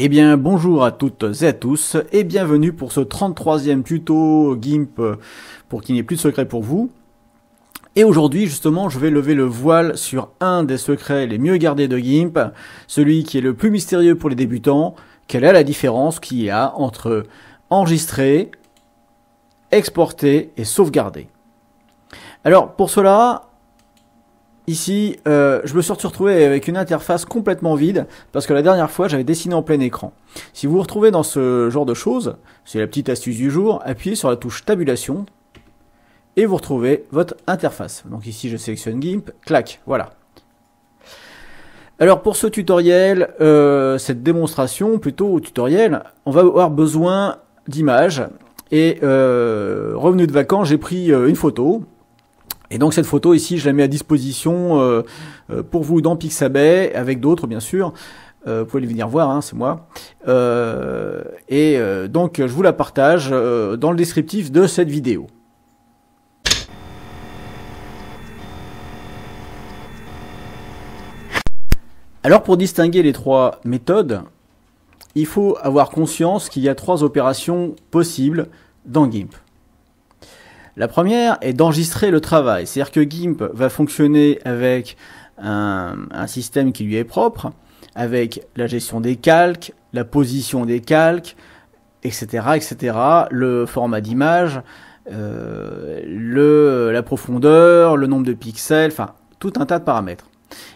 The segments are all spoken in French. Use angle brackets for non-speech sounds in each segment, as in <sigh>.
Eh bien bonjour à toutes et à tous et bienvenue pour ce 33e tuto GIMP euh, pour qu'il n'y ait plus de secret pour vous. Et aujourd'hui justement je vais lever le voile sur un des secrets les mieux gardés de GIMP, celui qui est le plus mystérieux pour les débutants. Quelle est la différence qu'il y a entre enregistrer, exporter et sauvegarder Alors pour cela, Ici, euh, je me suis retrouvé avec une interface complètement vide parce que la dernière fois, j'avais dessiné en plein écran. Si vous vous retrouvez dans ce genre de choses, c'est la petite astuce du jour, appuyez sur la touche tabulation et vous retrouvez votre interface. Donc ici, je sélectionne GIMP, clac, voilà. Alors pour ce tutoriel, euh, cette démonstration plutôt tutoriel, on va avoir besoin d'images et euh, revenu de vacances, j'ai pris une photo et donc cette photo ici, je la mets à disposition euh, euh, pour vous dans Pixabay, avec d'autres bien sûr. Euh, vous pouvez les venir voir, hein, c'est moi. et donc je vous la partage dans le descriptif de cette vidéo. Alors pour distinguer les trois méthodes, il faut avoir conscience qu'il y a trois opérations possibles dans GIMP. La première est d'enregistrer le travail, c'est-à-dire que GIMP va fonctionner avec un, système qui lui est propre, avec la gestion des calques, la position des calques, etc., etc., le format d'image, euh, la profondeur, le nombre de pixels, enfin tout un tas de paramètres.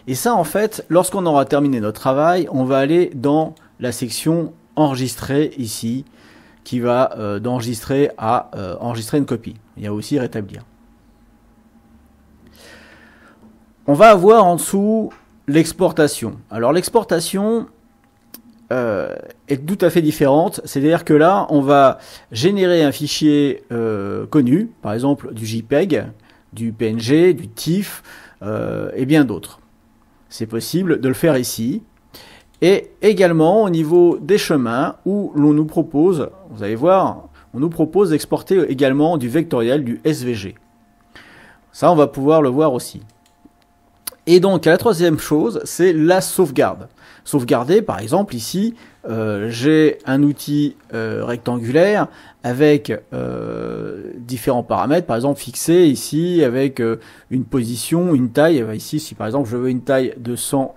Et ça, en fait, lorsqu'on aura terminé notre travail, on va aller dans la section enregistrer ici qui va euh, d'enregistrer à euh, enregistrer une copie. Il y a aussi rétablir. On va avoir en dessous l'exportation. Alors l'exportation euh, est tout à fait différente. C'est-à-dire que là, on va générer un fichier connu, par exemple du JPEG, du PNG, du TIFF et bien d'autres. C'est possible de le faire ici et également au niveau des chemins où l'on nous propose, vous allez voir, on nous propose d'exporter également du vectoriel, du SVG. Ça, on va pouvoir le voir aussi. Et donc, la troisième chose, c'est la sauvegarde. Sauvegarder, par exemple, ici, euh, j'ai un outil euh, rectangulaire avec euh, différents paramètres, par exemple fixé ici avec une position, une taille. Eh ben, ici, si par exemple je veux une taille de 100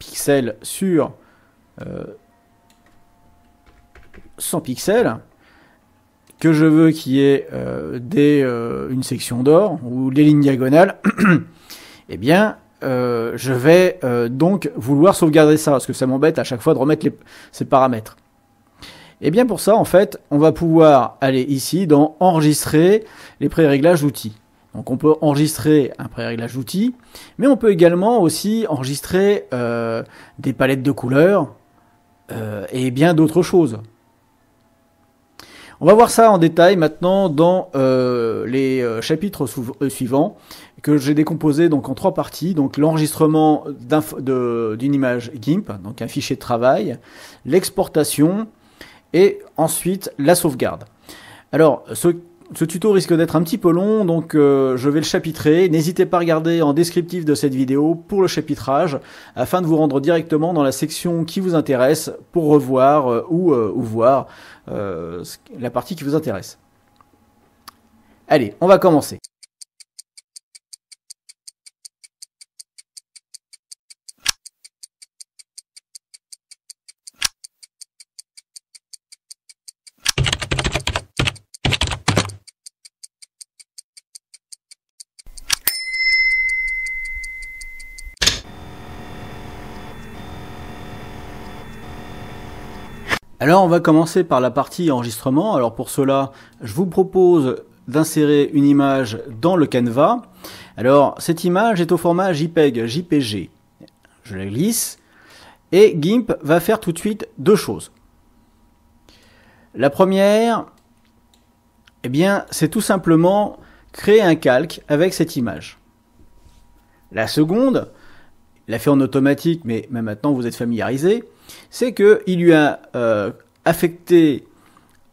pixels sur 100 euh, pixels, que je veux qu'il y ait euh, des, euh, une section d'or ou des lignes diagonales, <clears throat> eh bien, je vais donc vouloir sauvegarder ça, parce que ça m'embête à chaque fois de remettre les, ces paramètres. Et eh bien pour ça, en fait, on va pouvoir aller ici dans Enregistrer les pré-réglages d'outils. Donc on peut enregistrer un pré-réglage d'outils, mais on peut également aussi enregistrer euh, des palettes de couleurs euh, et bien d'autres choses. On va voir ça en détail maintenant dans euh, les chapitres suivants que j'ai décomposé donc en trois parties. Donc l'enregistrement d'une image GIMP, donc un fichier de travail, l'exportation et ensuite la sauvegarde. Alors, ce ce tuto risque d'être un petit peu long, donc euh, je vais le chapitrer. N'hésitez pas à regarder en descriptif de cette vidéo pour le chapitrage, afin de vous rendre directement dans la section qui vous intéresse pour revoir euh, euh, ou, voir la partie qui vous intéresse. Allez, on va commencer. Alors on va commencer par la partie enregistrement. Alors pour cela, je vous propose d'insérer une image dans le Canva. Alors cette image est au format JPEG, JPG. Je la glisse et GIMP va faire tout de suite deux choses. La première, eh bien, c'est tout simplement créer un calque avec cette image. La seconde, l'a fait en automatique, mais maintenant vous êtes familiarisé, c'est qu'il lui a euh, affecté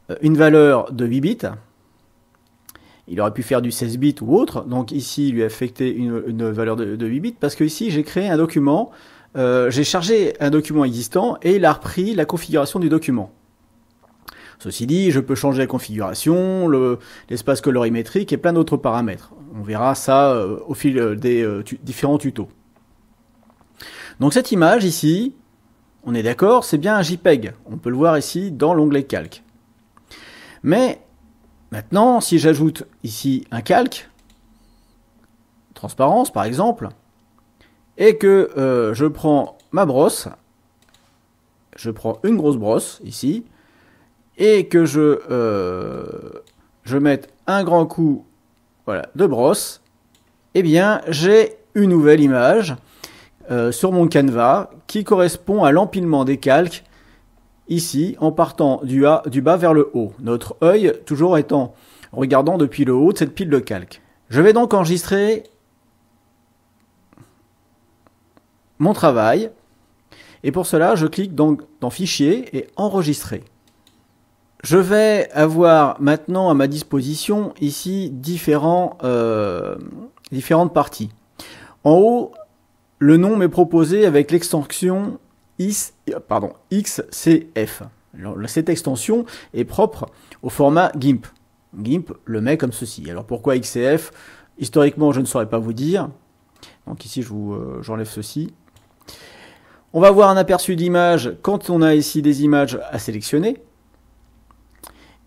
euh, une valeur de 8 bits. Il aurait pu faire du 16 bits ou autre. Donc ici, il lui a affecté une, une valeur de, 8 bits parce que ici, j'ai créé un document, euh, j'ai chargé un document existant et il a repris la configuration du document. Ceci dit, je peux changer la configuration, l'espace colorimétrique et plein d'autres paramètres. On verra ça au fil des différents tutos. Donc cette image ici, on est d'accord, c'est bien un JPEG. On peut le voir ici dans l'onglet calque. Mais maintenant, si j'ajoute ici un calque, transparence par exemple, et que euh, je prends ma brosse, je prends une grosse brosse ici, et que je, euh, je mette un grand coup voilà, de brosse, eh bien j'ai une nouvelle image euh, sur mon canevas qui correspond à l'empilement des calques ici en partant du, bas vers le haut. Notre œil toujours étant regardant depuis le haut de cette pile de calques. Je vais donc enregistrer mon travail et pour cela je clique donc dans fichier et enregistrer. Je vais avoir maintenant à ma disposition ici différents, euh, différentes parties. En haut, le nom m'est proposé avec l'extension XCF. cette extension est propre au format GIMP. GIMP le met comme ceci. Alors pourquoi XCF Historiquement, je ne saurais pas vous dire. Donc ici, je euh, j'enlève ceci. On va voir un aperçu d'image quand on a ici des images à sélectionner.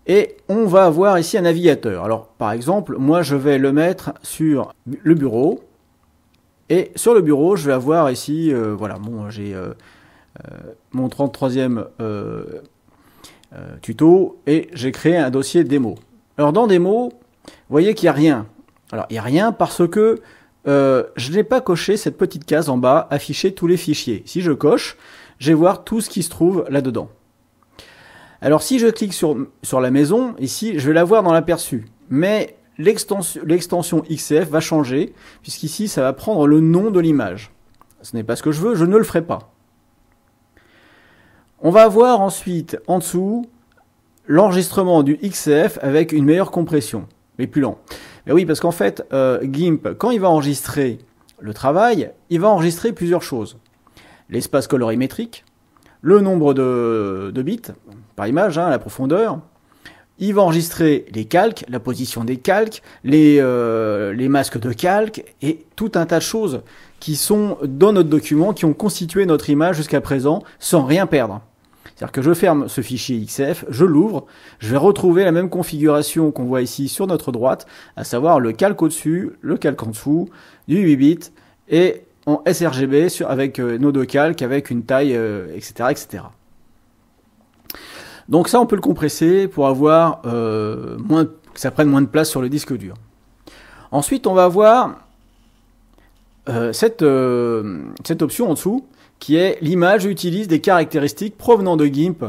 Et on va avoir ici un navigateur. Alors par exemple, moi je vais le mettre sur le bureau. Et sur le bureau, je vais avoir ici, euh, voilà, bon, j'ai euh, euh, mon 33e tuto et j'ai créé un dossier démo. Alors dans démo, vous voyez qu'il n'y a rien. Alors il n'y a rien parce que je n'ai pas coché cette petite case en bas, afficher tous les fichiers. Si je coche, je vais voir tout ce qui se trouve là-dedans. Alors si je clique sur, sur la maison, ici, je vais la voir dans l'aperçu. Mais l'extension XCF va changer, puisqu'ici, ça va prendre le nom de l'image. Ce n'est pas ce que je veux, je ne le ferai pas. On va avoir ensuite, en dessous, l'enregistrement du XCF avec une meilleure compression, mais plus lent. Mais ben oui, parce qu'en fait, euh, GIMP, quand il va enregistrer le travail, il va enregistrer plusieurs choses. L'espace colorimétrique, le nombre de, bits par image, hein, la profondeur, il va enregistrer les calques, la position des calques, les, euh, les masques de calques et tout un tas de choses qui sont dans notre document, qui ont constitué notre image jusqu'à présent sans rien perdre. C'est-à-dire que je ferme ce fichier XF, je l'ouvre, je vais retrouver la même configuration qu'on voit ici sur notre droite, à savoir le calque au-dessus, le calque en dessous, du 8 bit et en sRGB avec euh, nos deux calques, avec une taille, etc., euh, etc. Donc ça, on peut le compresser pour avoir euh, que ça prenne moins de place sur le disque dur. Ensuite, on va avoir euh, euh, cette, option en dessous qui est l'image utilise des caractéristiques provenant de GIMP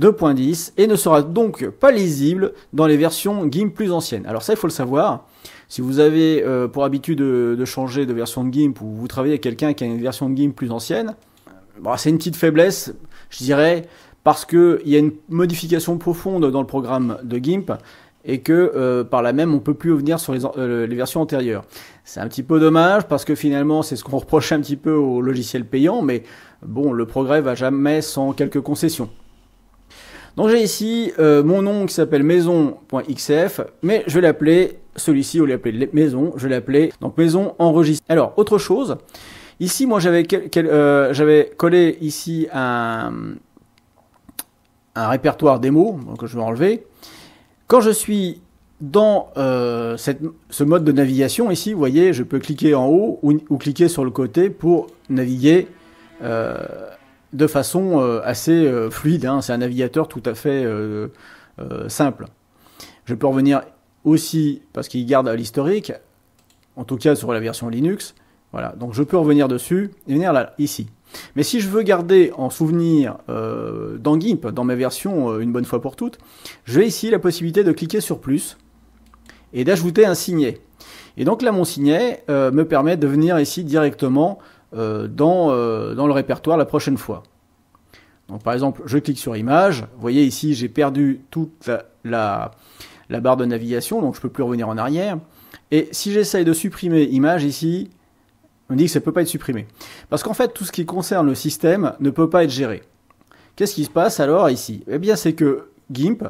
2.10 et ne sera donc pas lisible dans les versions GIMP plus anciennes. Alors ça, il faut le savoir. Si vous avez pour habitude de, changer de version de GIMP ou vous travaillez avec quelqu'un qui a une version de GIMP plus ancienne, c'est une petite faiblesse, je dirais, parce qu'il y a une modification profonde dans le programme de GIMP et que euh, par là même on peut plus revenir sur euh, les, versions antérieures. C'est un petit peu dommage parce que finalement c'est ce qu'on reproche un petit peu aux logiciels payants, mais bon le progrès va jamais sans quelques concessions. Donc j'ai ici euh, mon nom qui s'appelle maison.xf, mais je vais l'appeler celui-ci, vais l'appeler maison, je vais l'appeler donc maison enregistre. Alors autre chose, ici moi j'avais j'avais collé ici un un répertoire démo euh, que je vais enlever. Quand je suis dans euh, ce mode de navigation ici, vous voyez, je peux cliquer en haut ou, cliquer sur le côté pour naviguer euh, de façon assez fluide. Hein. C'est un navigateur tout à fait simple. Je peux revenir aussi, parce qu'il garde l'historique, en tout cas sur la version Linux. Voilà, donc je peux revenir dessus et venir là, ici. Mais si je veux garder en souvenir euh, dans GIMP, dans ma version euh, une bonne fois pour toutes, j'ai ici la possibilité de cliquer sur plus et d'ajouter un signet. Et donc là, mon signet euh, me permet de venir ici directement dans, le répertoire la prochaine fois. Donc par exemple, je clique sur image. Vous voyez ici, j'ai perdu toute la, la, barre de navigation, donc je ne peux plus revenir en arrière. Et si j'essaye de supprimer image ici, on dit que ça ne peut pas être supprimé. Parce qu'en fait, tout ce qui concerne le système ne peut pas être géré. Qu'est-ce qui se passe alors ici Eh bien, c'est que GIMP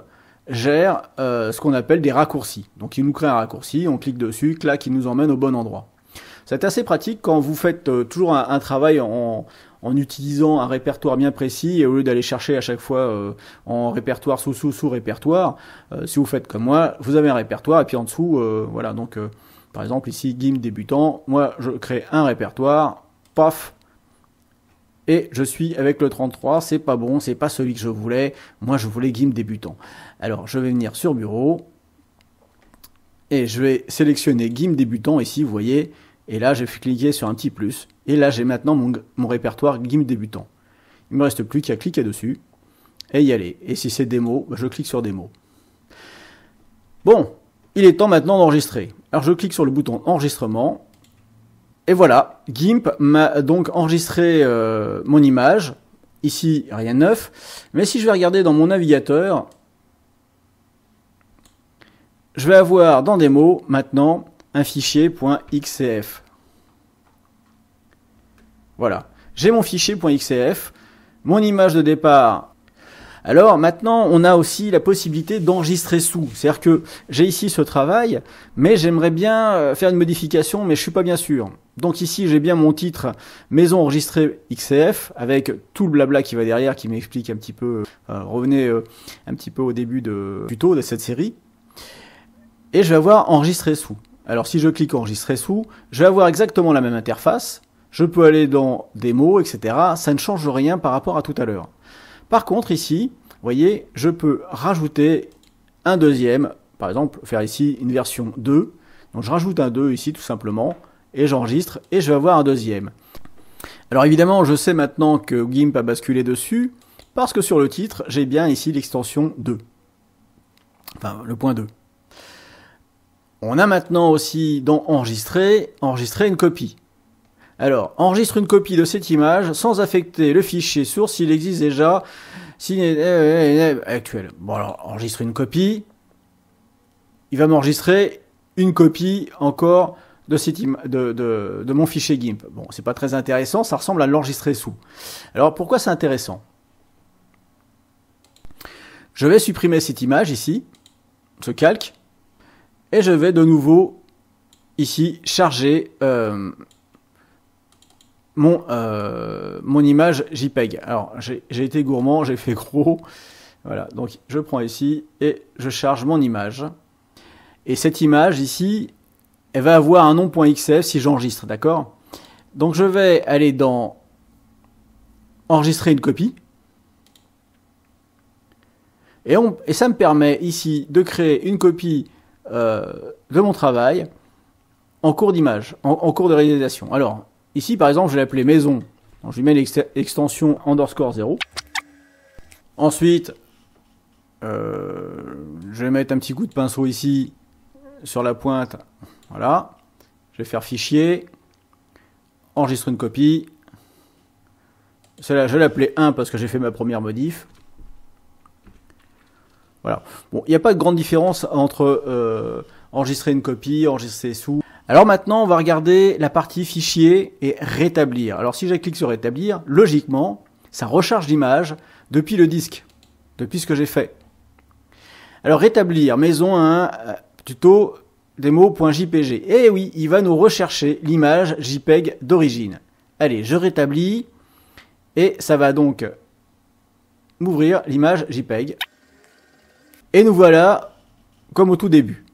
gère euh, ce qu'on appelle des raccourcis. Donc, il nous crée un raccourci, on clique dessus, clac, il nous emmène au bon endroit. C'est assez pratique quand vous faites euh, toujours un, travail en, utilisant un répertoire bien précis et au lieu d'aller chercher à chaque fois euh, en répertoire sous sous sous répertoire, si vous faites comme moi, vous avez un répertoire et puis en dessous, voilà donc par exemple, ici, Gim débutant, moi, je crée un répertoire, paf, et je suis avec le 33, c'est pas bon, c'est pas celui que je voulais, moi je voulais Gim débutant. Alors je vais venir sur bureau, et je vais sélectionner Gim débutant ici, vous voyez, et là j'ai cliqué sur un petit plus, et là j'ai maintenant mon, répertoire GIMP débutant. Il ne me reste plus qu'à cliquer dessus, et y aller. Et si c'est démo, bah, je clique sur démo. Bon, il est temps maintenant d'enregistrer. Alors je clique sur le bouton enregistrement. Et voilà, GIMP m'a donc enregistré euh, mon image. Ici, rien de neuf. Mais si je vais regarder dans mon navigateur, je vais avoir dans des mots maintenant un fichier .xcf. Voilà, j'ai mon fichier .xcf. Mon image de départ, alors maintenant, on a aussi la possibilité d'enregistrer sous. C'est-à-dire que j'ai ici ce travail, mais j'aimerais bien euh, faire une modification, mais je suis pas bien sûr. Donc ici, j'ai bien mon titre maison enregistrée XCF avec tout le blabla qui va derrière, qui m'explique un petit peu, euh, euh, revenez un petit peu au début de, tuto de cette série. Et je vais avoir enregistré sous. Alors si je clique enregistrer sous, je vais avoir exactement la même interface. Je peux aller dans démo, etc. Ça ne change rien par rapport à tout à l'heure. Par contre, ici, vous voyez, je peux rajouter un deuxième, par exemple, faire ici une version 2. Donc je rajoute un 2 ici tout simplement, et j'enregistre, et je vais avoir un deuxième. Alors évidemment, je sais maintenant que GIMP a basculé dessus, parce que sur le titre, j'ai bien ici l'extension 2. Enfin, le point 2. On a maintenant aussi dans enregistrer, enregistrer une copie. Alors, enregistre une copie de cette image sans affecter le fichier source s'il existe déjà. est euh, euh, euh, actuel. Bon, alors, enregistre une copie. Il va m'enregistrer une copie encore de, mon fichier GIMP. Bon, c'est pas très intéressant, ça ressemble à l'enregistrer sous. Alors, pourquoi c'est intéressant Je vais supprimer cette image ici, ce calque, et je vais de nouveau ici charger mon, euh, mon image JPEG. Alors, j'ai été gourmand, j'ai fait gros. Voilà, donc je prends ici et je charge mon image. Et cette image ici, elle va avoir un nom.xf si j'enregistre, d'accord Donc je vais aller dans Enregistrer une copie. Et, on, et ça me permet ici de créer une copie euh, de mon travail en cours d'image, en cours de réalisation. Alors, Ici, par exemple, je vais l'appeler maison. je lui mets l'extension underscore 0. Ensuite, euh, je vais mettre un petit coup de pinceau ici sur la pointe. Voilà. Je vais faire fichier, enregistrer une copie. Cela, je l'appelais 1 parce que j'ai fait ma première modif. Voilà. Bon, il n'y a pas de grande différence entre euh, enregistrer une copie, enregistrer sous. Alors maintenant, on va regarder la partie fichier et rétablir. Alors si je clique sur rétablir, logiquement, ça recharge l'image depuis le disque, depuis ce que j'ai fait. Alors rétablir, maison 1, euh, tuto demo.jpg. Eh oui, il va nous rechercher l'image JPEG d'origine. Allez, je rétablis et ça va donc m'ouvrir l'image JPEG. Et nous voilà comme au tout début.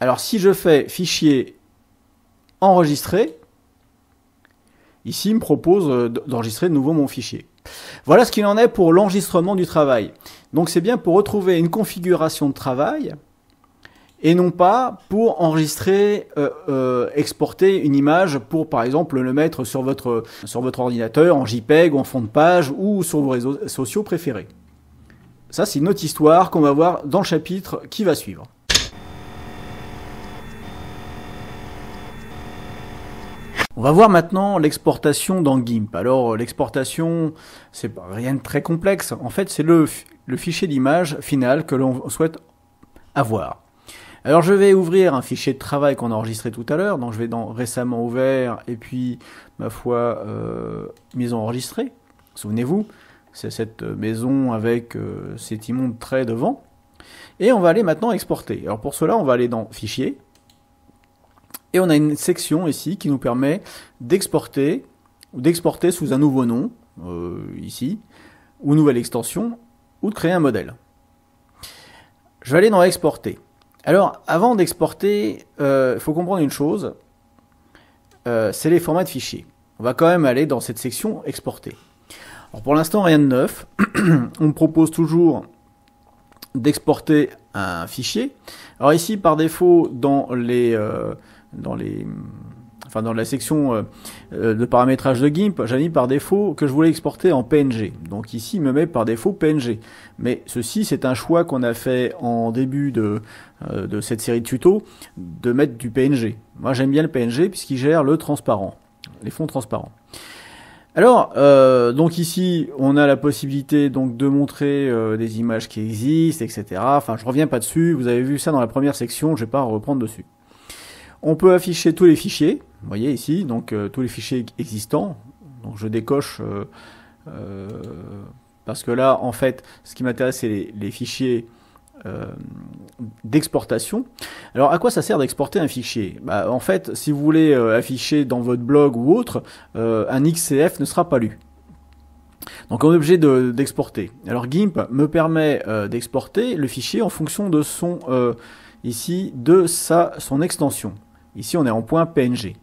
Alors si je fais fichier enregistrer, ici il me propose euh, d'enregistrer de nouveau mon fichier. Voilà ce qu'il en est pour l'enregistrement du travail. Donc c'est bien pour retrouver une configuration de travail et non pas pour enregistrer, euh, euh, exporter une image pour par exemple le mettre sur votre, sur votre ordinateur en JPEG ou en fond de page ou sur vos réseaux sociaux préférés. Ça c'est une autre histoire qu'on va voir dans le chapitre qui va suivre. On va voir maintenant l'exportation dans GIMP. Alors euh, l'exportation, c'est rien de très complexe. En fait, c'est le, fichier d'image final que l'on souhaite avoir. Alors je vais ouvrir un fichier de travail qu'on a enregistré tout à l'heure, donc je vais dans récemment ouvert et puis ma foi euh, maison enregistrée. Souvenez-vous, c'est cette euh, maison avec euh, cet immonde trait devant. Et on va aller maintenant exporter. Alors pour cela, on va aller dans fichier, et on a une section ici qui nous permet d'exporter ou d'exporter sous un nouveau nom, euh, ici, ou nouvelle extension, ou de créer un modèle. Je vais aller dans exporter. Alors, avant d'exporter, euh, il faut comprendre une chose, euh, c'est les formats de fichiers. On va quand même aller dans cette section exporter. Alors pour l'instant, rien de neuf. <clears throat> on me propose toujours d'exporter un fichier. Alors ici, par défaut, dans les, dans les enfin dans la section euh, euh, de paramétrage de GIMP, j'ai mis par défaut que je voulais exporter en PNG. Donc ici, il me met par défaut PNG. Mais ceci, c'est un choix qu'on a fait en début de, euh, de cette série de tutos, de mettre du PNG. Moi, j'aime bien le PNG puisqu'il gère le transparent, les fonds transparents. Alors, donc ici, on a la possibilité donc de montrer des images qui existent, etc. Enfin, je reviens pas dessus. Vous avez vu ça dans la première section. Je vais pas reprendre dessus. On peut afficher tous les fichiers, vous voyez ici, donc euh, tous les fichiers existants. Donc je décoche euh, euh, parce que là, en fait, ce qui m'intéresse, c'est les, fichiers d'exportation. Alors à quoi ça sert d'exporter un fichier bah, En fait, si vous voulez afficher dans votre blog ou autre, un XCF ne sera pas lu. Donc on est obligé d'exporter. Alors GIMP me permet d'exporter le fichier en fonction de son ici de sa son extension. Ici, on est en point PNG.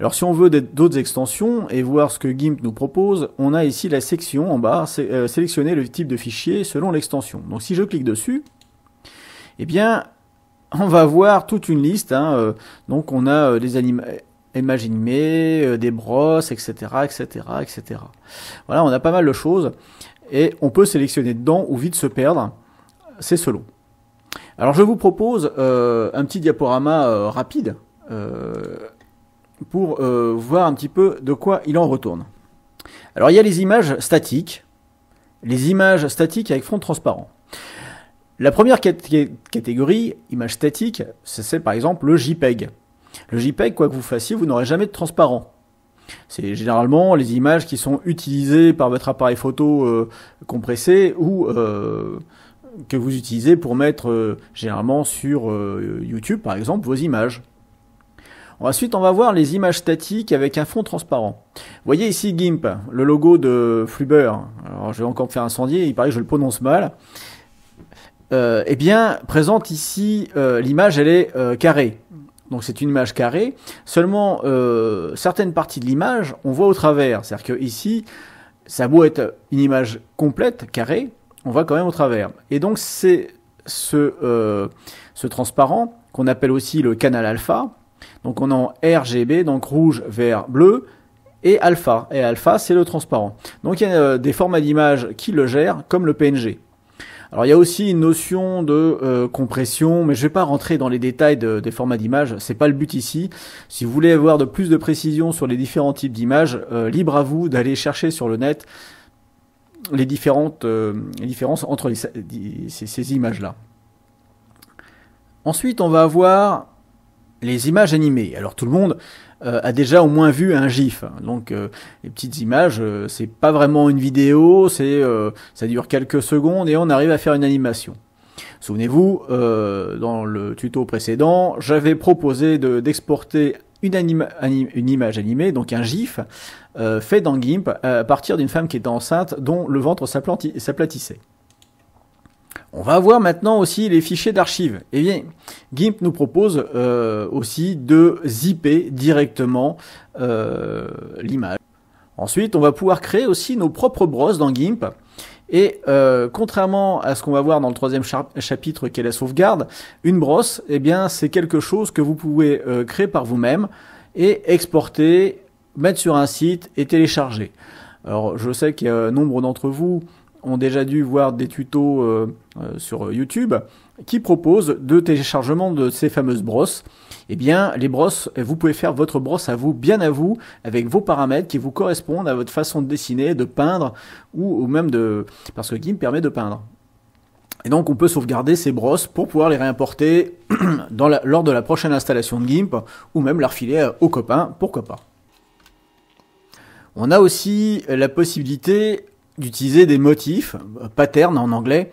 Alors si on veut d'autres extensions et voir ce que GIMP nous propose, on a ici la section en bas, euh, sélectionner le type de fichier selon l'extension. Donc si je clique dessus, eh bien on va voir toute une liste. Hein, euh, donc on a euh, des images animées, des brosses, etc., etc., etc. Voilà, on a pas mal de choses et on peut sélectionner dedans ou vite se perdre, c'est selon. Alors je vous propose euh, un petit diaporama euh, rapide euh, pour voir un petit peu de quoi il en retourne. Alors il y a les images statiques, les images statiques avec fond transparent. La première catégorie, images statiques, c'est par exemple le JPEG. Le JPEG, quoi que vous fassiez, vous n'aurez jamais de transparent. C'est généralement les images qui sont utilisées par votre appareil photo compressé ou que vous utilisez pour mettre euh, généralement sur euh, YouTube par exemple vos images. Ensuite, on va voir les images statiques avec un fond transparent. Vous voyez ici GIMP, le logo de Fluber. Alors, je vais encore me faire incendier, il paraît que je le prononce mal. Euh, eh bien, présente ici, l'image, elle est carrée. Donc c'est une image carrée. Seulement, certaines parties de l'image, on voit au travers. C'est-à-dire que ici, ça doit être une image complète, carrée, on voit quand même au travers. Et donc c'est euh, ce, transparent qu'on appelle aussi le canal alpha. Donc on en RGB, donc rouge, vert, bleu, et alpha. Et alpha, c'est le transparent. Donc il y a euh, des formats d'image qui le gèrent, comme le PNG. Alors il y a aussi une notion de euh, compression, mais je ne vais pas rentrer dans les détails des formats d'image, c'est pas le but ici. Si vous voulez avoir de plus de précision sur les différents types d'images, libre à vous d'aller chercher sur le net les, différentes, euh, différences entre ces, images-là. Ensuite, on va avoir les images animées. Alors tout le monde euh, a déjà au moins vu un GIF. Donc euh, les petites images, c'est pas vraiment une vidéo, c'est ça dure quelques secondes et on arrive à faire une animation. Souvenez-vous, dans le tuto précédent, j'avais proposé d'exporter une, image animée, donc un GIF, euh, fait dans GIMP euh, à partir d'une femme qui était enceinte dont le ventre s'aplatissait. On va voir maintenant aussi les fichiers d'archives. Eh bien, GIMP nous propose euh, aussi de zipper directement l'image. Ensuite, on va pouvoir créer aussi nos propres brosses dans GIMP. Et euh, contrairement à ce qu'on va voir dans le troisième chapitre qui est la sauvegarde, une brosse, eh bien, c'est quelque chose que vous pouvez euh, créer par vous-même et exporter, mettre sur un site et télécharger. Alors, je sais qu'un nombre d'entre vous ont déjà dû voir des tutos euh, sur YouTube qui proposent de téléchargement de ces fameuses brosses eh bien les brosses, euh, vous pouvez faire votre brosse à vous, bien à vous, avec vos paramètres qui vous correspondent à votre façon de dessiner, de peindre, ou, même de... parce que GIMP permet de peindre. Et donc on peut sauvegarder ces brosses pour pouvoir les réimporter <clears throat> lors de la prochaine installation de GIMP, ou même la refiler euh, aux copains, pourquoi pas. On a aussi euh, la possibilité d'utiliser des motifs, patterns en anglais,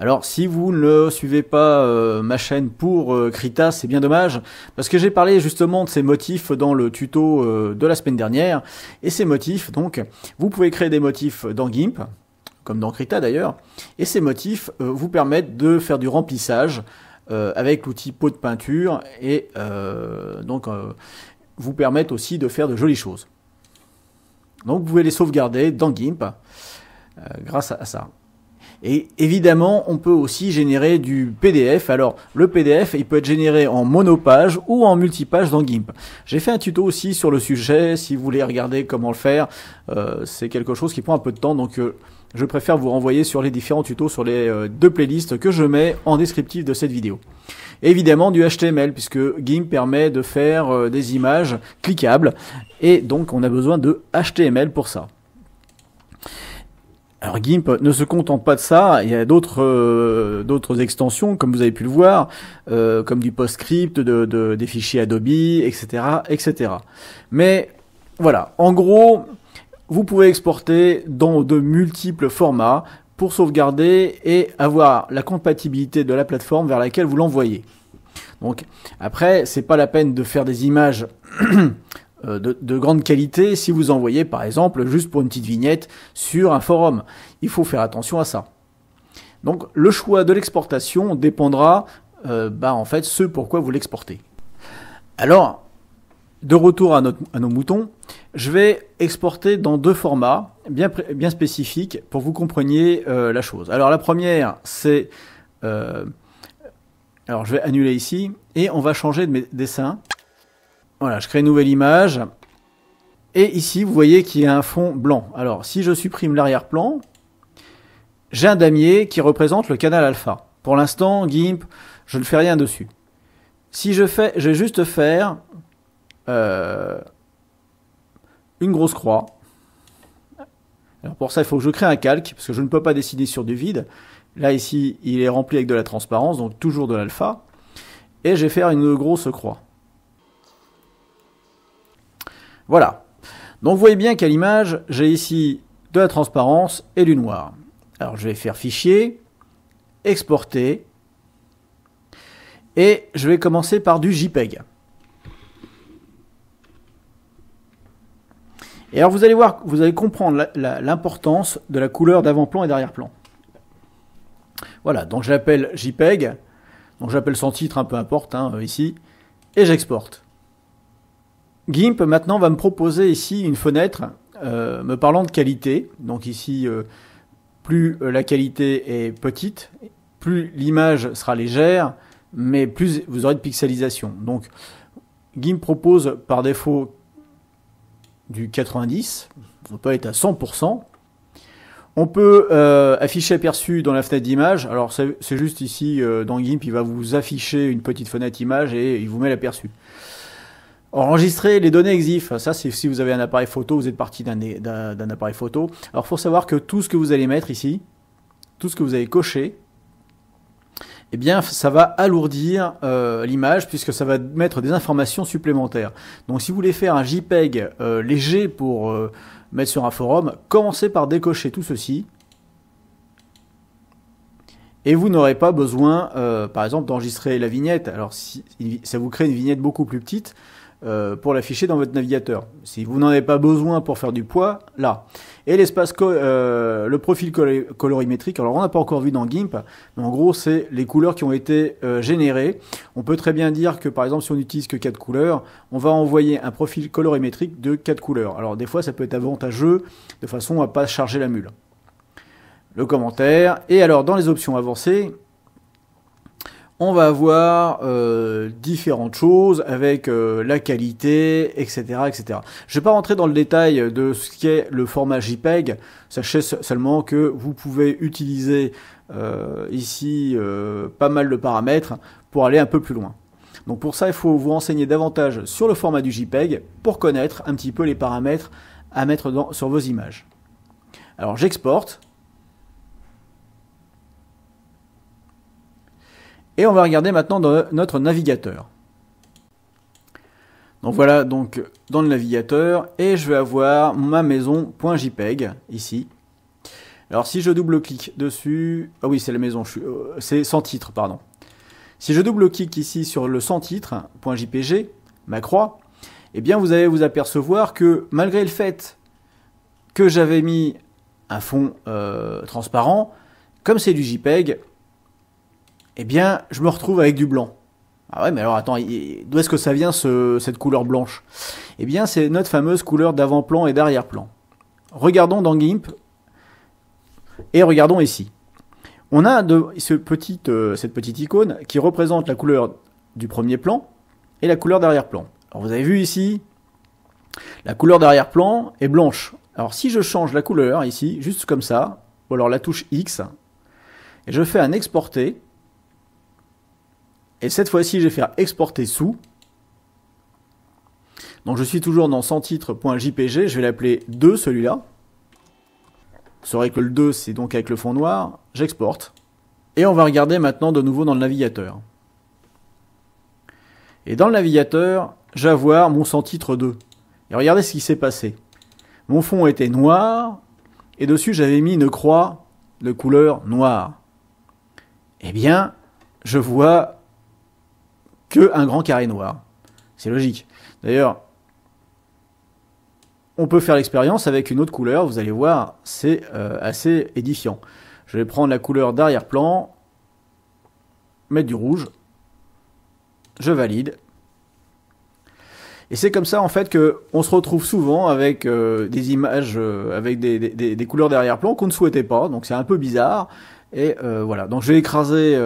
alors si vous ne suivez pas euh, ma chaîne pour euh, Krita, c'est bien dommage, parce que j'ai parlé justement de ces motifs dans le tuto euh, de la semaine dernière, et ces motifs, donc, vous pouvez créer des motifs dans GIMP, comme dans Krita d'ailleurs, et ces motifs vous permettent de faire du remplissage avec l'outil pot de peinture, et donc vous permettent aussi de faire de jolies choses. Donc vous pouvez les sauvegarder dans GIMP grâce à ça. Et évidemment, on peut aussi générer du PDF. Alors, le PDF, il peut être généré en monopage ou en multipage dans GIMP. J'ai fait un tuto aussi sur le sujet, si vous voulez regarder comment le faire. Euh, c'est quelque chose qui prend un peu de temps, donc euh, je préfère vous renvoyer sur les différents tutos sur les euh, deux playlists que je mets en descriptif de cette vidéo. évidemment du HTML, puisque GIMP permet de faire des images cliquables, et donc on a besoin de HTML pour ça. Alors GIMP ne se contente pas de ça, il y a d'autres euh, d'autres extensions, comme vous avez pu le voir, euh, comme du PostScript, de, des fichiers Adobe, etc., etc. Mais voilà, en gros, vous pouvez exporter dans de multiples formats pour sauvegarder et avoir la compatibilité de la plateforme vers laquelle vous l'envoyez. Donc après, c'est pas la peine de faire des images euh, de, grande qualité si vous envoyez par exemple juste pour une petite vignette sur un forum. Il faut faire attention à ça. Donc le choix de l'exportation dépendra euh, bah, en fait ce pourquoi vous l'exportez. Alors, de retour à, nos moutons, je vais exporter dans deux formats bien, spécifiques pour vous compreniez euh, la chose. Alors la première c'est... Euh, alors je vais annuler ici et on va changer de dessin. Voilà, je crée une nouvelle image. Et ici, vous voyez qu'il y a un fond blanc. Alors, si je supprime l'arrière-plan, j'ai un damier qui représente le canal alpha. Pour l'instant, GIMP, je ne fais rien dessus. Si je fais, je vais juste faire euh, une grosse croix. Alors pour ça, il faut que je crée un calque, parce que je ne peux pas dessiner sur du vide. Là, ici, il est rempli avec de la transparence, donc toujours de l'alpha. Et je vais faire une grosse croix. Voilà. Donc vous voyez bien qu'à l'image, j'ai ici de la transparence et du noir. Alors je vais faire fichier, exporter, et je vais commencer par du JPEG. Et alors vous allez voir, vous allez comprendre l'importance de la couleur d'avant-plan et d'arrière-plan. Voilà, donc j'appelle JPEG, donc j'appelle son titre, un peu importe hein, euh, ici, et j'exporte. Gimp maintenant va me proposer ici une fenêtre euh, me parlant de qualité. Donc ici, euh, plus la qualité est petite, plus l'image sera légère, mais plus vous aurez de pixelisation. Donc Gimp propose par défaut du 90, on peut être à 100%. On peut euh, afficher aperçu dans la fenêtre d'image. Alors c'est juste ici dans GIMP, il va vous afficher une petite fenêtre image et il vous met l'aperçu. Enregistrer les données EXIF, ça c'est si vous avez un appareil photo, vous êtes parti d'un appareil photo. Alors il faut savoir que tout ce que vous allez mettre ici, tout ce que vous allez cocher, eh bien, ça va alourdir euh, l'image puisque ça va mettre des informations supplémentaires. Donc, si vous voulez faire un JPEG euh, léger pour euh, mettre sur un forum, commencez par décocher tout ceci. Et vous n'aurez pas besoin, par exemple, d'enregistrer la vignette. Alors, si, ça vous crée une vignette beaucoup plus petite. Euh, pour l'afficher dans votre navigateur. Si vous n'en avez pas besoin pour faire du poids, là. Et l'espace, euh, le profil colorimétrique, alors on n'a pas encore vu dans GIMP, mais en gros c'est les couleurs qui ont été euh, générées. On peut très bien dire que par exemple si on n'utilise que quatre couleurs, on va envoyer un profil colorimétrique de quatre couleurs. Alors des fois ça peut être avantageux de façon à pas charger la mule. Le commentaire, et alors dans les options avancées, on va avoir euh, différentes choses avec euh, la qualité, etc., etc. Je vais pas rentrer dans le détail de ce qu'est le format JPEG. Sachez seulement que vous pouvez utiliser euh, ici pas mal de paramètres pour aller un peu plus loin. Donc pour ça, il faut vous renseigner davantage sur le format du JPEG pour connaître un petit peu les paramètres à mettre sur vos images. Alors j'exporte. Et on va regarder maintenant dans notre navigateur. Donc voilà, donc dans le navigateur, et je vais avoir ma maison.jpeg ici. Alors si je double-clique dessus, ah oui c'est la maison, euh, c'est sans titre, pardon. Si je double-clique ici sur le sans titre.jpg, ma croix, eh bien vous allez vous apercevoir que malgré le fait que j'avais mis un fond euh, transparent, comme c'est du JPEG, eh bien, je me retrouve avec du blanc. Ah ouais, mais alors attends, d'où est-ce que ça vient cette couleur blanche Eh bien, c'est notre fameuse couleur d'avant-plan et d'arrière-plan. Regardons dans GIMP et regardons ici. On a ce euh, cette petite icône qui représente la couleur du premier plan et la couleur d'arrière-plan. Alors vous avez vu ici, la couleur d'arrière-plan est blanche. Alors si je change la couleur ici, juste comme ça, ou alors la touche X, et je fais un exporter, et cette fois-ci, je vais faire exporter sous. Donc je suis toujours dans sans titre.jpg, je vais l'appeler 2 celui-là. Vous saurez que le 2 c'est donc avec le fond noir, j'exporte. Et on va regarder maintenant de nouveau dans le navigateur. Et dans le navigateur, j'ai à voir mon sans titre 2. Et regardez ce qui s'est passé. Mon fond était noir, et dessus j'avais mis une croix de couleur noire. Eh bien, je vois qu'un grand carré noir. C'est logique. D'ailleurs, on peut faire l'expérience avec une autre couleur, vous allez voir, c'est euh, assez édifiant. Je vais prendre la couleur d'arrière-plan, mettre du rouge, je valide. Et c'est comme ça en fait que on se retrouve souvent avec euh, des images, euh, avec des, des couleurs d'arrière-plan qu'on ne souhaitait pas, donc c'est un peu bizarre. Et voilà, donc je vais écraser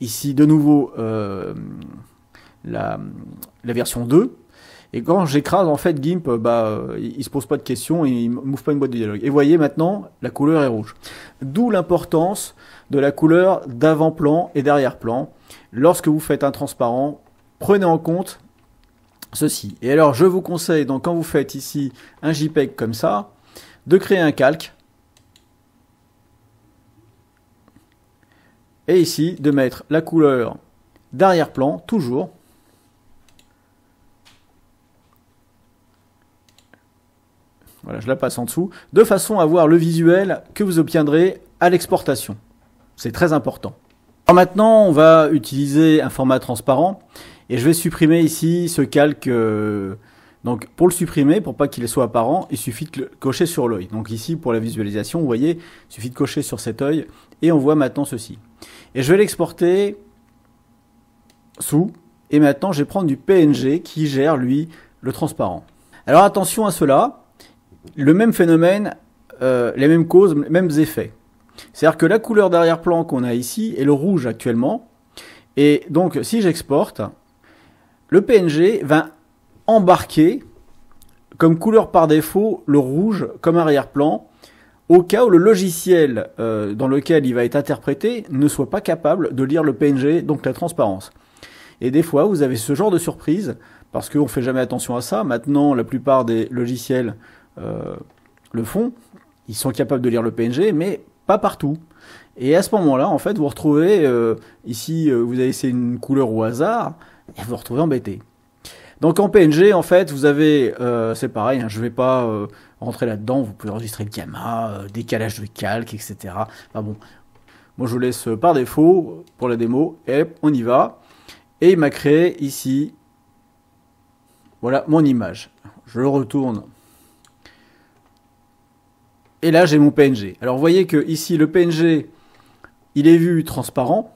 Ici, de nouveau, euh, la, version 2. Et quand j'écrase, en fait, GIMP, euh, bah, euh, il ne se pose pas de questions et il ne m'ouvre pas une boîte de dialogue. Et voyez maintenant, la couleur est rouge. D'où l'importance de la couleur d'avant-plan et d'arrière-plan. Lorsque vous faites un transparent, prenez en compte ceci. Et alors, je vous conseille, donc, quand vous faites ici un JPEG comme ça, de créer un calque et ici de mettre la couleur d'arrière-plan toujours voilà je la passe en dessous de façon à voir le visuel que vous obtiendrez à l'exportation c'est très important alors maintenant on va utiliser un format transparent et je vais supprimer ici ce calque euh, donc pour le supprimer, pour pas qu'il soit apparent, il suffit de le cocher sur l'œil. Donc ici, pour la visualisation, vous voyez, il suffit de cocher sur cet œil et on voit maintenant ceci. Et je vais l'exporter sous. Et maintenant, je vais prendre du PNG qui gère, lui, le transparent. Alors attention à cela. Le même phénomène, euh, les mêmes causes, les mêmes effets. C'est-à-dire que la couleur d'arrière-plan qu'on a ici est le rouge actuellement. Et donc, si j'exporte, le PNG va embarquer comme couleur par défaut le rouge comme arrière-plan au cas où le logiciel euh, dans lequel il va être interprété ne soit pas capable de lire le PNG, donc la transparence. Et des fois, vous avez ce genre de surprise, parce qu'on ne fait jamais attention à ça. Maintenant, la plupart des logiciels euh, le font. Ils sont capables de lire le PNG, mais pas partout. Et à ce moment-là, en fait, vous retrouvez, euh, ici, vous avez essayé une couleur au hasard, et vous vous retrouvez embêté. Donc en PNG, en fait, vous avez, c'est pareil, je hein, je vais pas rentrer là-dedans, vous pouvez enregistrer gamma, euh, décalage de calque, etc. bon, moi je vous laisse euh, par défaut pour la démo, et on y va. Et il m'a créé ici, voilà mon image. Je le retourne. Et là j'ai mon PNG. Alors vous voyez que ici le PNG, il est vu transparent.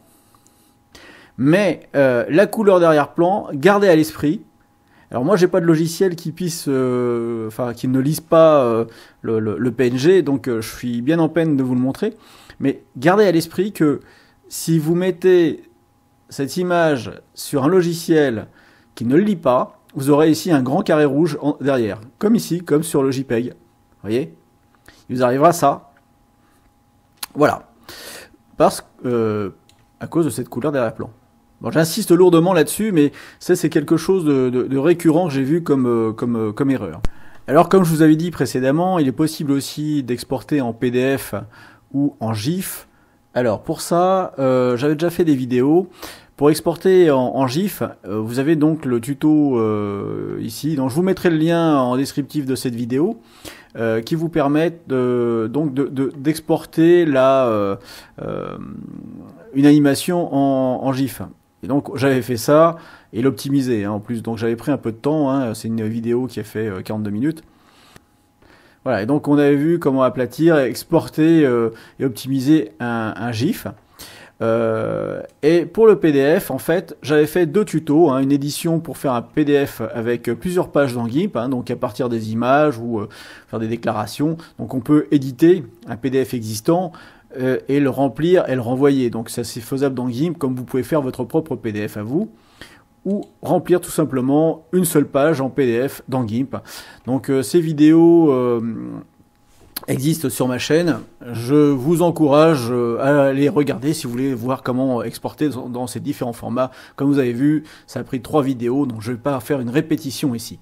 Mais euh, la couleur d'arrière-plan, gardez à l'esprit alors moi, j'ai pas de logiciel qui puisse, euh, enfin, qui ne lise pas euh, le, PNG, donc euh, je suis bien en peine de vous le montrer. Mais gardez à l'esprit que si vous mettez cette image sur un logiciel qui ne le lit pas, vous aurez ici un grand carré rouge derrière, comme ici, comme sur le JPEG. Vous voyez Il vous arrivera ça. Voilà. Parce que à cause de cette couleur d'arrière-plan. Bon, j'insiste lourdement là-dessus, mais ça c'est quelque chose de, récurrent que j'ai vu comme, euh, comme, euh, comme erreur. Alors comme je vous avais dit précédemment, il est possible aussi d'exporter en PDF ou en GIF. Alors pour ça, euh, j'avais déjà fait des vidéos. Pour exporter en, GIF, vous avez donc le tuto ici. Donc je vous mettrai le lien en descriptif de cette vidéo qui vous permet de, donc d'exporter de, la une animation en GIF. Et donc j'avais fait ça et l'optimiser hein, en plus. Donc j'avais pris un peu de temps. Hein. c'est une vidéo qui a fait 42 euh, minutes. Voilà. Et donc on avait vu comment aplatir, exporter euh, et optimiser un, GIF. Euh, et pour le PDF, en fait, j'avais fait deux tutos, hein, une édition pour faire un PDF avec plusieurs pages dans GIMP, hein, donc à partir des images ou faire des déclarations. Donc on peut éditer un PDF existant, euh, et le remplir et le renvoyer. Donc ça c'est faisable dans GIMP comme vous pouvez faire votre propre PDF à vous ou remplir tout simplement une seule page en PDF dans GIMP. Donc euh, ces vidéos euh, existent sur ma chaîne. Je vous encourage à les regarder si vous voulez voir comment exporter dans, dans ces différents formats. Comme vous avez vu, ça a pris trois vidéos, donc je ne vais pas faire une répétition ici.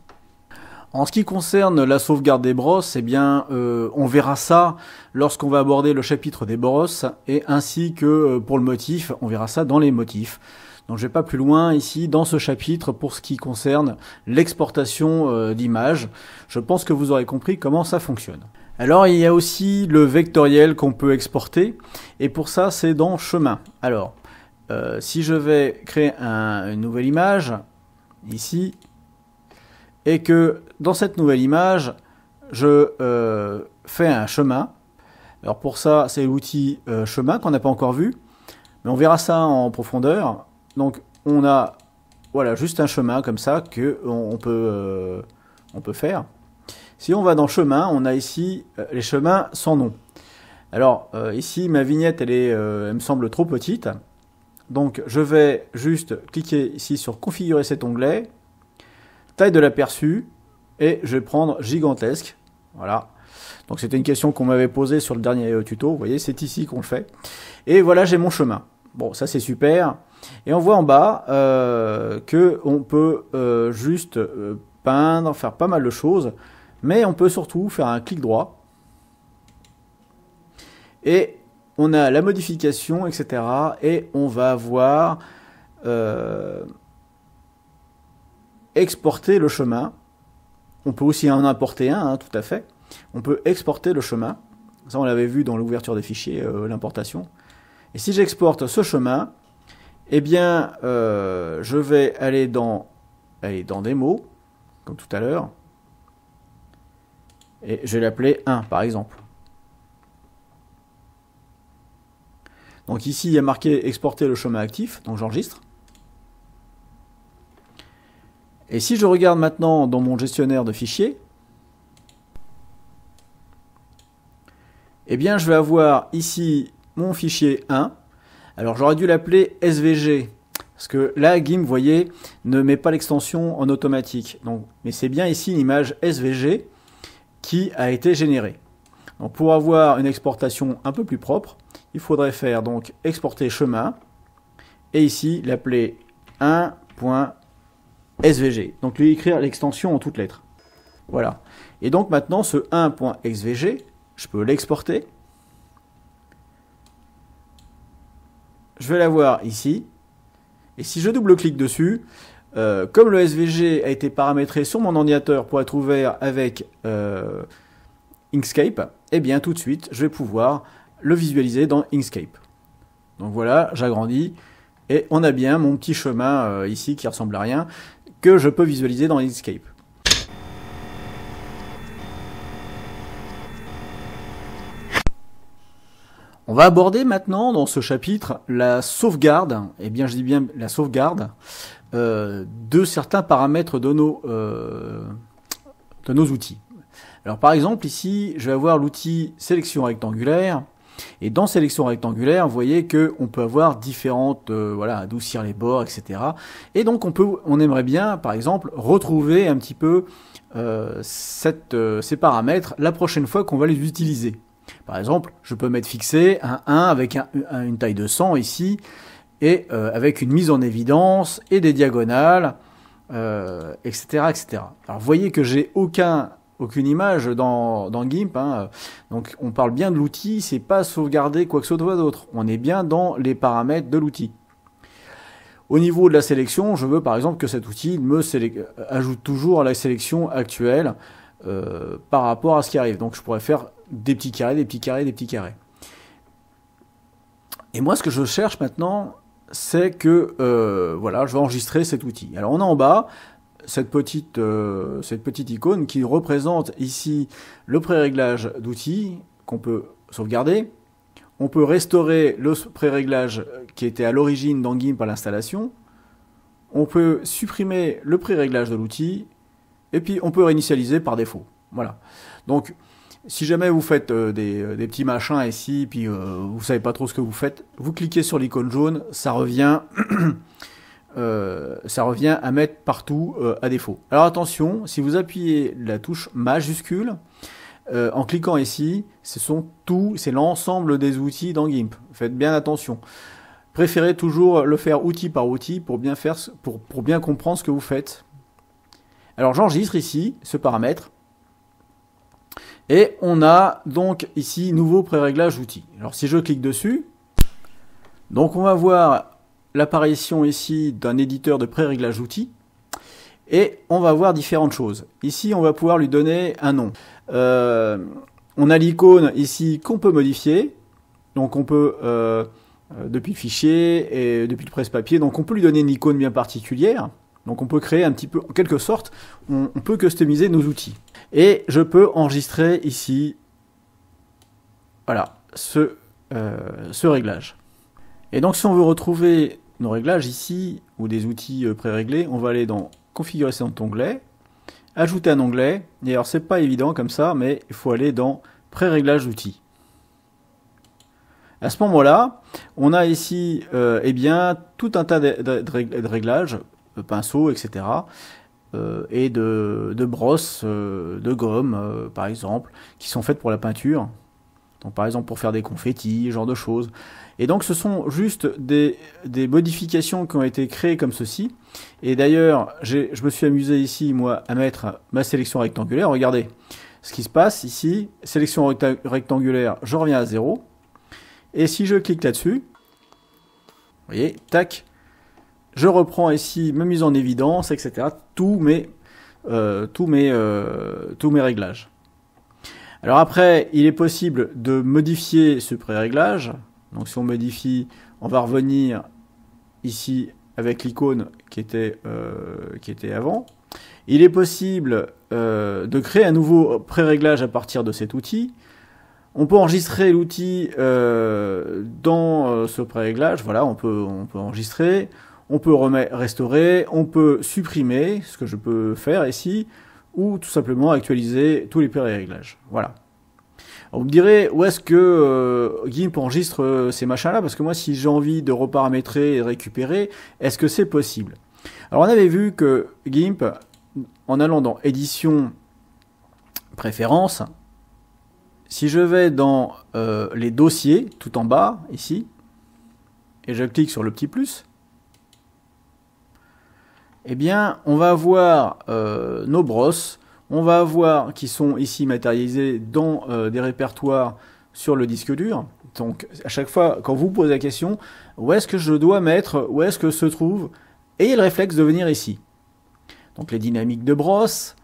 En ce qui concerne la sauvegarde des brosses, eh bien, euh, on verra ça lorsqu'on va aborder le chapitre des brosses, et ainsi que euh, pour le motif, on verra ça dans les motifs. Donc je vais pas plus loin ici dans ce chapitre pour ce qui concerne l'exportation euh, d'images. Je pense que vous aurez compris comment ça fonctionne. Alors il y a aussi le vectoriel qu'on peut exporter, et pour ça c'est dans chemin. Alors, si je vais créer une nouvelle image, ici, et que dans cette nouvelle image, je euh, fais un chemin. Alors pour ça, c'est l'outil euh, chemin qu'on n'a pas encore vu, mais on verra ça en profondeur. Donc on a voilà juste un chemin comme ça que on, peut euh, on peut faire. Si on va dans chemin, on a ici les chemins sans nom. Alors ici ma vignette elle est elle me semble trop petite. Donc je vais juste cliquer ici sur configurer cet onglet Taille de l'aperçu. Et je vais prendre gigantesque. Voilà. Donc c'était une question qu'on m'avait posée sur le dernier euh, tuto. Vous voyez, c'est ici qu'on le fait. Et voilà, j'ai mon chemin. Bon, ça c'est super. Et on voit en bas euh, que on peut euh, juste peindre, faire pas mal de choses, mais on peut surtout faire un clic droit. Et on a la modification, etc. Et on va avoir exporter le chemin. On peut aussi en importer un, hein, tout à fait. On peut exporter le chemin. Ça, on l'avait vu dans l'ouverture des fichiers, euh, l'importation. Et si j'exporte ce chemin, eh bien, euh, je vais aller dans, aller dans des mots, comme tout à l'heure. Et je vais l'appeler 1, par exemple. Donc ici, il y a marqué exporter le chemin actif, donc j'enregistre. Et si je regarde maintenant dans mon gestionnaire de fichiers, eh bien je vais avoir ici mon fichier 1. Alors j'aurais dû l'appeler SVG, parce que là, GIMP, vous voyez, ne met pas l'extension en automatique. Donc, mais c'est bien ici une image SVG qui a été générée. pour avoir une exportation un peu plus propre, il faudrait faire donc exporter chemin et ici l'appeler 1. SVG. Donc lui écrire l'extension en toutes lettres. Voilà. Et donc maintenant, ce 1.svg, je peux l'exporter. Je vais l'avoir ici. Et si je double-clique dessus, euh, comme le SVG a été paramétré sur mon ordinateur pour être ouvert avec euh, Inkscape, eh bien tout de suite, je vais pouvoir le visualiser dans Inkscape. Donc voilà, j'agrandis. Et on a bien mon petit chemin euh, ici qui ressemble à rien que je peux visualiser dans Inkscape. On va aborder maintenant dans ce chapitre la sauvegarde, et eh bien je dis bien la sauvegarde, euh, de certains paramètres de nos, euh, de nos outils. Alors par exemple ici, je vais avoir l'outil sélection rectangulaire, et dans sélection rectangulaire, vous voyez que on peut avoir différentes, euh, voilà, adoucir les bords, etc. Et donc on aimerait bien, par exemple, retrouver un petit peu euh, euh, ces paramètres la prochaine fois qu'on va les utiliser. Par exemple, je peux mettre fixé un 1 avec une taille de 100 ici, et avec une mise en évidence et des diagonales, etc., etc. Alors vous voyez que j'ai aucun aucune image dans, GIMP. Hein. Donc on parle bien de l'outil, c'est pas sauvegarder quoi que ce soit d'autre. On est bien dans les paramètres de l'outil. Au niveau de la sélection, je veux par exemple que cet outil me euh, ajoute toujours à la sélection actuelle euh, par rapport à ce qui arrive. Donc je pourrais faire des petits carrés, des petits carrés, des petits carrés. Et moi, ce que je cherche maintenant, c'est que euh, voilà, je vais enregistrer cet outil. Alors on est en bas, euh, cette petite, icône qui représente ici le pré-réglage d'outils qu'on peut sauvegarder. On peut restaurer le pré-réglage qui était à l'origine dans GIMP à l'installation. On peut supprimer le pré-réglage de l'outil. Et puis on peut réinitialiser par défaut. Voilà. Donc si jamais vous faites euh, euh, des, petits machins ici, puis vous vous savez pas trop ce que vous faites, vous cliquez sur l'icône jaune, ça revient. <clears throat> Euh, ça revient à mettre partout euh, à défaut. Alors attention, si vous appuyez la touche majuscule, euh, en cliquant ici, ce sont tout, c'est l'ensemble des outils dans GIMP. Faites bien attention. Préférez toujours le faire outil par outil pour bien, faire, pour, pour bien comprendre ce que vous faites. Alors j'enregistre ici ce paramètre. Et on a donc ici nouveau pré-réglage outil. Alors si je clique dessus, donc on va voir l'apparition ici d'un éditeur de pré-réglage outils. Et on va voir différentes choses. Ici, on va pouvoir lui donner un nom. Euh, on a l'icône ici qu'on peut modifier. Donc on peut, euh, euh, depuis le fichier et depuis le presse-papier, donc on peut lui donner une icône bien particulière. Donc on peut créer un petit peu, en quelque sorte, on, peut customiser nos outils. Et je peux enregistrer ici, voilà, ce, ce réglage. Et donc si on veut retrouver nos réglages ici, ou des outils euh, pré-réglés, on va aller dans configuration d'onglet, onglet, ajouter un onglet, et alors c'est pas évident comme ça, mais il faut aller dans Pré-réglage d'outils. À ce moment-là, on a ici euh, eh bien, tout un tas de, réglages, pinceaux, etc. Euh, et de, brosses, de gomme, par exemple, qui sont faites pour la peinture. Donc par exemple pour faire des confettis, genre de choses. Et donc ce sont juste des, modifications qui ont été créées comme ceci. Et d'ailleurs, je me suis amusé ici, moi, à mettre ma sélection rectangulaire. Regardez ce qui se passe ici. Sélection rectangulaire, je reviens à 0. Et si je clique là-dessus, vous voyez, tac, je reprends ici ma mise en évidence, etc. Tous mes, euh, euh, tous mes réglages. Alors après, il est possible de modifier ce pré-réglage donc si on modifie, on va revenir ici avec l'icône qui, était, euh, qui était avant. Il est possible euh, de créer un nouveau pré-réglage à partir de cet outil. On peut enregistrer l'outil euh, dans ce pré-réglage. Voilà, on peut, on peut enregistrer, on peut restaurer, on peut supprimer, ce que je peux faire ici, ou tout simplement actualiser tous les pré-réglages. Voilà vous me direz, où est-ce que euh, GIMP enregistre euh, ces machins-là Parce que moi, si j'ai envie de reparamétrer et récupérer, est-ce que c'est possible Alors, on avait vu que GIMP, en allant dans Édition, Préférences, si je vais dans euh, les dossiers, tout en bas, ici, et je clique sur le petit plus, eh bien, on va avoir nos brosses on va avoir, qui sont ici matérialisés dans euh, des répertoires sur le disque dur. Donc à chaque fois, quand vous posez la question, où est-ce que je dois mettre, où est-ce que se trouve, et le réflexe de venir ici. Donc les dynamiques de brosse,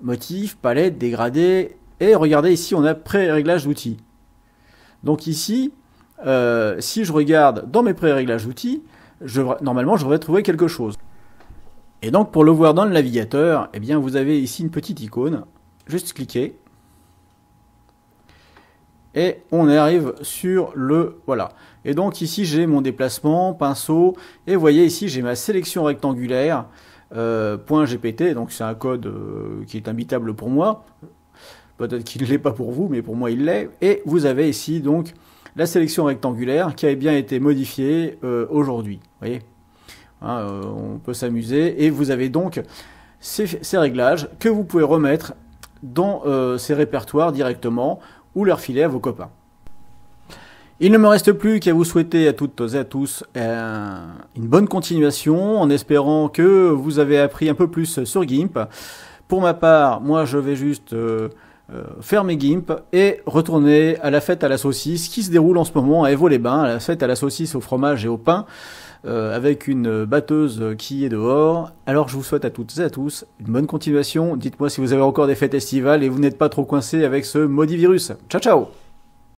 motifs, palettes, dégradés, et regardez ici, on a pré-réglage d'outils. Donc ici, euh, si je regarde dans mes pré-réglages d'outils, je, normalement, je devrais trouver quelque chose. Et donc pour le voir dans le navigateur, eh bien vous avez ici une petite icône, juste cliquer. Et on arrive sur le voilà. Et donc ici j'ai mon déplacement, pinceau, et vous voyez ici j'ai ma sélection rectangulaire .gpt, euh, donc c'est un code euh, qui est imbitable pour moi. Peut-être qu'il ne l'est pas pour vous, mais pour moi il l'est. Et vous avez ici donc la sélection rectangulaire qui a bien été modifiée euh, aujourd'hui. voyez Hein, euh, on peut s'amuser et vous avez donc ces, réglages que vous pouvez remettre dans euh, ces répertoires directement ou leur filer à vos copains. Il ne me reste plus qu'à vous souhaiter à toutes et à tous euh, une bonne continuation en espérant que vous avez appris un peu plus sur GIMP. Pour ma part, moi je vais juste faire mes GIMP et retourner à la fête à la saucisse qui se déroule en ce moment à Evo-les-Bains, à la fête à la saucisse au fromage et au pain. Euh, avec une batteuse qui est dehors. Alors je vous souhaite à toutes et à tous une bonne continuation. Dites-moi si vous avez encore des fêtes estivales et vous n'êtes pas trop coincé avec ce maudit virus. Ciao ciao